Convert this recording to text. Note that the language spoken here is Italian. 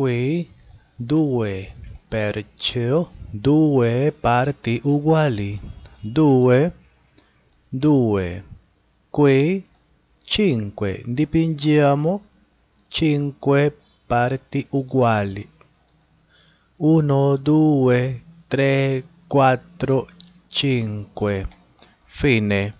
qui due perciò due parti uguali. Due, due. Qui cinque dipingiamo cinque parti uguali. Uno, due, tre, quattro, cinque. Fine.